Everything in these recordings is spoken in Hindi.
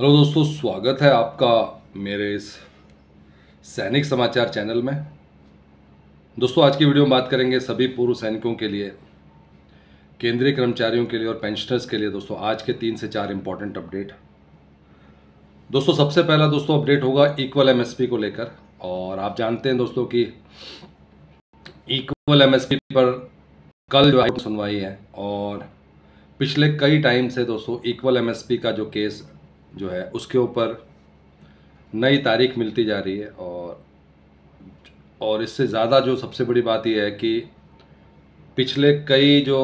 हेलो दोस्तों स्वागत है आपका मेरे इस सैनिक समाचार चैनल में दोस्तों आज की वीडियो में बात करेंगे सभी पूर्व सैनिकों के लिए केंद्रीय कर्मचारियों के लिए और पेंशनर्स के लिए दोस्तों आज के तीन से चार इंपॉर्टेंट अपडेट दोस्तों सबसे पहला दोस्तों अपडेट होगा इक्वल एमएसपी को लेकर और आप जानते हैं दोस्तों कि इक्वल एमएसपी पर कल जो सुनवाई है और पिछले कई टाइम से दोस्तों इक्वल एमएसपी का जो केस जो है उसके ऊपर नई तारीख मिलती जा रही है और और इससे ज़्यादा जो सबसे बड़ी बात यह है कि पिछले कई जो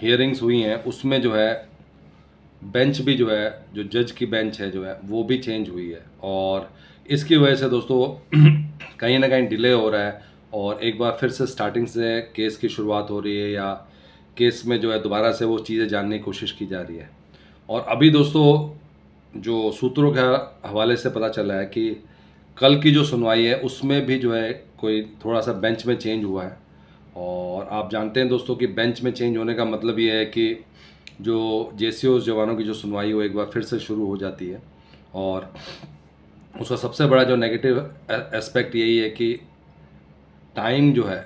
हियरिंग्स हुई हैं उसमें जो है बेंच भी जो है जो जज की बेंच है जो है वो भी चेंज हुई है और इसकी वजह से दोस्तों कहीं ना कहीं डिले हो रहा है और एक बार फिर से स्टार्टिंग से केस की शुरुआत हो रही है या केस में जो है दोबारा से वो चीज़ें जानने की कोशिश की जा रही है और अभी दोस्तों जो सूत्रों के हवाले से पता चला है कि कल की जो सुनवाई है उसमें भी जो है कोई थोड़ा सा बेंच में चेंज हुआ है और आप जानते हैं दोस्तों कि बेंच में चेंज होने का मतलब ये है कि जो जे जवानों की जो सुनवाई वो एक बार फिर से शुरू हो जाती है और उसका सबसे बड़ा जो नेगेटिव एस्पेक्ट यही है कि टाइम जो है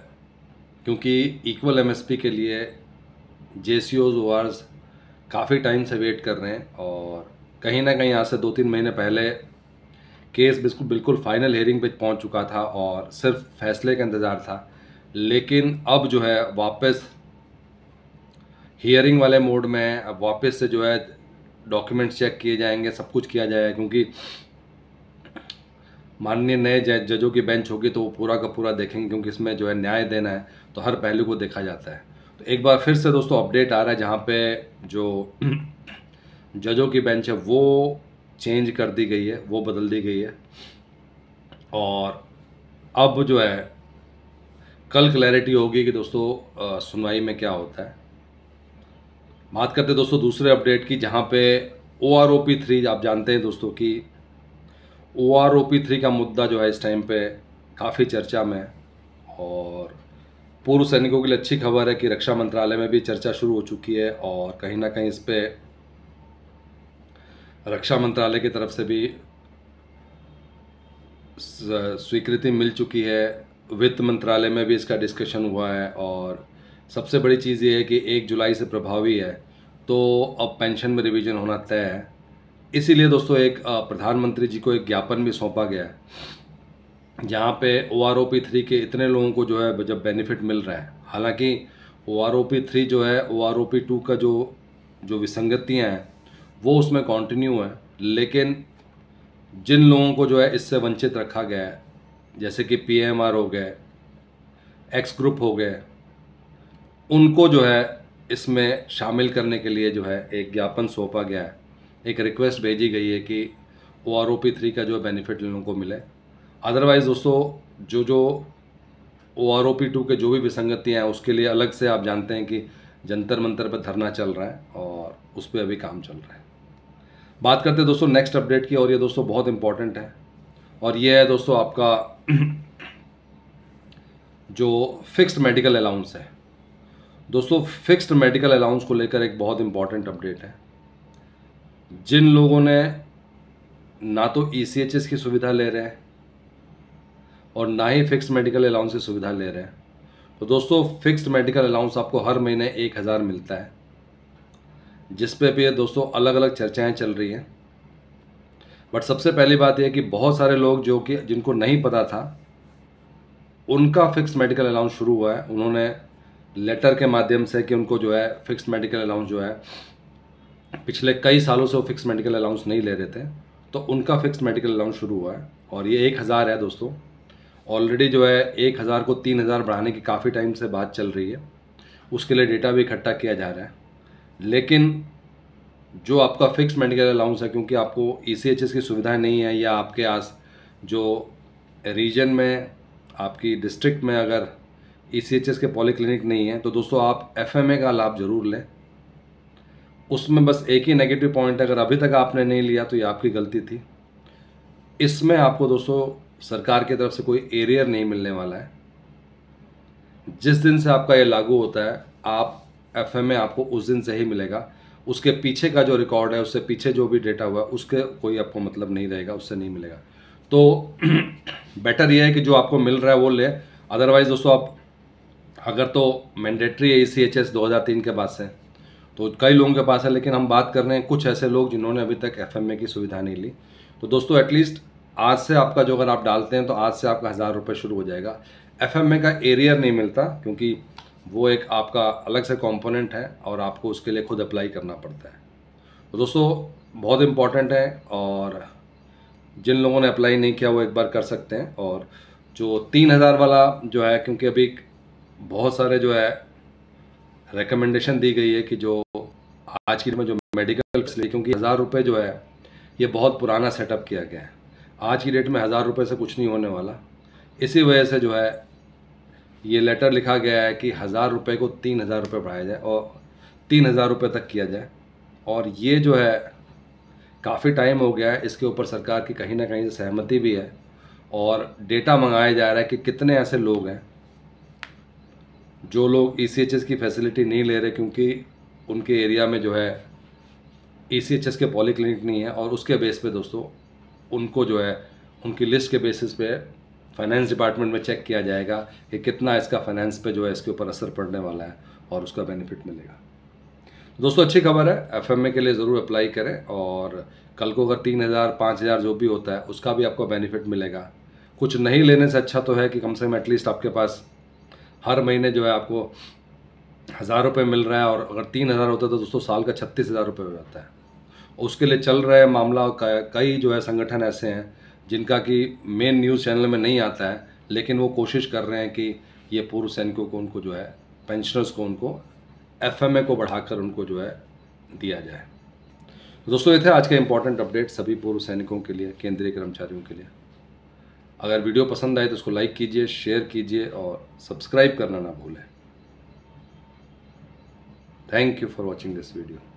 क्योंकि इक्वल एमएसपी के लिए जे सी ओज काफ़ी टाइम से वेट कर रहे हैं और कहीं ना कहीं आज से दो तीन महीने पहले केस बिल्कुल बिल्कुल फाइनल हेयरिंग पे पहुंच चुका था और सिर्फ फैसले का इंतज़ार था लेकिन अब जो है वापस हियरिंग वाले मोड में अब वापस से जो है डॉक्यूमेंट्स चेक किए जाएंगे सब कुछ किया जाएगा क्योंकि माननीय नए जजों की बेंच होगी तो वो पूरा का पूरा देखेंगे क्योंकि इसमें जो है न्याय देना है तो हर पहलू को देखा जाता है तो एक बार फिर से दोस्तों अपडेट आ रहा है जहाँ पे जो जजों की बेंच है वो चेंज कर दी गई है वो बदल दी गई है और अब जो है कल क्लैरिटी होगी कि दोस्तों सुनवाई में क्या होता है बात करते दोस्तों दूसरे अपडेट की जहाँ पे O R O P three आप जानते हैं दोस्तों कि O R O P three का मुद्दा जो है इस टाइम पे काफ़ी चर्चा में है और पूर्व सैनिकों के लिए अच्छी खबर है कि रक्षा मंत्रालय में भी चर्चा शुरू हो चुकी है और कहीं ना कहीं इस पर रक्षा मंत्रालय की तरफ से भी स्वीकृति मिल चुकी है वित्त मंत्रालय में भी इसका डिस्कशन हुआ है और सबसे बड़ी चीज़ ये है कि एक जुलाई से प्रभावी है तो अब पेंशन में रिवीजन होना तय है इसीलिए दोस्तों एक प्रधानमंत्री जी को एक ज्ञापन भी सौंपा गया है जहाँ पे O R O P three के इतने लोगों को जो है जब बेनिफिट मिल रहा है हालांकि O R O P three जो है O R O P two का जो जो विसंगतियाँ हैं वो उसमें कंटिन्यू है लेकिन जिन लोगों को जो है इससे वंचित रखा गया है जैसे कि पी एम आर हो गए एक्स ग्रुप हो गए उनको जो है इसमें शामिल करने के लिए जो है एक ज्ञापन सौंपा गया है एक रिक्वेस्ट भेजी गई है कि O R O P three का जो है बेनिफिट लोगों को मिले अदरवाइज़ दोस्तों जो जो O R O P two के जो भी विसंगतियाँ हैं उसके लिए अलग से आप जानते हैं कि जंतर मंतर पर धरना चल रहा है और उस पर अभी काम चल रहा है बात करते हैं दोस्तों नेक्स्ट अपडेट की और ये दोस्तों बहुत इम्पॉर्टेंट है और ये है दोस्तों आपका जो फिक्स्ड मेडिकल अलाउंस है दोस्तों फिक्स्ड मेडिकल अलाउंस को लेकर एक बहुत इम्पॉर्टेंट अपडेट है जिन लोगों ने ना तो ई e की सुविधा ले रहे हैं और ना ही फिक्स्ड मेडिकल अलाउंस की सुविधा ले रहे हैं तो दोस्तों फिक्स्ड मेडिकल अलाउंस आपको हर महीने एक हज़ार मिलता है जिस पे भी दोस्तों अलग अलग चर्चाएं चल रही हैं बट सबसे पहली बात यह कि बहुत सारे लोग जो कि जिनको नहीं पता था उनका फिक्स मेडिकल अलाउंस शुरू हुआ है उन्होंने लेटर के माध्यम से कि उनको जो है फिक्स मेडिकल अलाउंस जो है पिछले कई सालों से वो फिक्स मेडिकल अलाउंस नहीं ले रहे थे तो उनका फिक्स मेडिकल अलाउंस शुरू हुआ है और ये एक हज़ार है दोस्तों ऑलरेडी जो है एक हज़ार को तीन हज़ार बढ़ाने की काफ़ी टाइम से बात चल रही है उसके लिए डेटा भी इकट्ठा किया जा रहा है लेकिन जो आपका फिक्स मेडिकल अलाउंस है क्योंकि आपको ई e की सुविधाएँ नहीं है या आपके आस जो रीजन में आपकी डिस्ट्रिक्ट में अगर ई e के पॉलीक्लिनिक नहीं है तो दोस्तों आप एफ का लाभ ज़रूर लें उसमें बस एक ही नेगेटिव पॉइंट है अगर अभी तक आपने नहीं लिया तो ये आपकी गलती थी इसमें आपको दोस्तों सरकार की तरफ से कोई एरियर नहीं मिलने वाला है जिस दिन से आपका ये लागू होता है आप एफ एम आपको उस दिन से ही मिलेगा उसके पीछे का जो रिकॉर्ड है उससे पीछे जो भी डेटा हुआ उसके कोई आपको मतलब नहीं रहेगा उससे नहीं मिलेगा तो बेटर ये है कि जो आपको मिल रहा है वो ले अदरवाइज़ दोस्तों आप अगर तो मैंडेटरी है ई सी एच एस दो हज़ार तीन के बाद से तो कई लोगों के पास है लेकिन हम बात कर रहे हैं कुछ ऐसे लोग जिन्होंने अभी तक एफ एम ए की सुविधा नहीं ली तो दोस्तों एटलीस्ट आज से आपका जो अगर आप डालते हैं तो आज से आपका हज़ार रुपये शुरू हो जाएगा एफ का एरियर नहीं मिलता क्योंकि वो एक आपका अलग से कॉम्पोनेंट है और आपको उसके लिए खुद अप्लाई करना पड़ता है तो दोस्तों बहुत इम्पॉर्टेंट है और जिन लोगों ने अप्लाई नहीं किया वो एक बार कर सकते हैं और जो तीन हज़ार वाला जो है क्योंकि अभी बहुत सारे जो है रिकमेंडेशन दी गई है कि जो आज की में जो मेडिकल क्योंकि हज़ार रुपये जो है ये बहुत पुराना सेटअप किया गया है आज की डेट में हज़ार रुपये से कुछ नहीं होने वाला इसी वजह से जो है ये लेटर लिखा गया है कि हज़ार रुपये को तीन हज़ार रुपये बढ़ाया जाए और तीन हज़ार रुपये तक किया जाए और ये जो है काफ़ी टाइम हो गया है इसके ऊपर सरकार की कहीं ना कहीं से सहमति भी है और डेटा मंगाया जा रहा है कि कितने ऐसे लोग हैं जो लोग ई e की फैसिलिटी नहीं ले रहे क्योंकि उनके एरिया में जो है ई e के पॉली क्लिनिक नहीं है और उसके बेस पे दोस्तों उनको जो है उनकी लिस्ट के बेसिस पे फाइनेंस डिपार्टमेंट में चेक किया जाएगा कि कितना इसका फाइनेंस पे जो है इसके ऊपर असर पड़ने वाला है और उसका बेनिफिट मिलेगा दोस्तों अच्छी खबर है एफ के लिए ज़रूर अप्लाई करें और कल को अगर तीन हज़ार पाँच हज़ार जो भी होता है उसका भी आपको बेनिफिट मिलेगा कुछ नहीं लेने से अच्छा तो है कि कम से कम एटलीस्ट आपके पास हर महीने जो है आपको हज़ार रुपये मिल रहा है और अगर तीन हज़ार होता है तो दोस्तों साल का छत्तीस हज़ार रुपये हो जाता है उसके लिए चल रहा है मामला कई जो है संगठन ऐसे हैं जिनका कि मेन न्यूज़ चैनल में नहीं आता है लेकिन वो कोशिश कर रहे हैं कि ये पूर्व सैनिकों को उनको जो है पेंशनर्स को उनको एफ को बढ़ाकर उनको जो है दिया जाए दोस्तों ये थे आज के इम्पॉर्टेंट अपडेट सभी पूर्व सैनिकों के लिए केंद्रीय कर्मचारियों के लिए अगर वीडियो पसंद आए तो उसको लाइक कीजिए शेयर कीजिए और सब्सक्राइब करना ना भूलें thank you for watching this video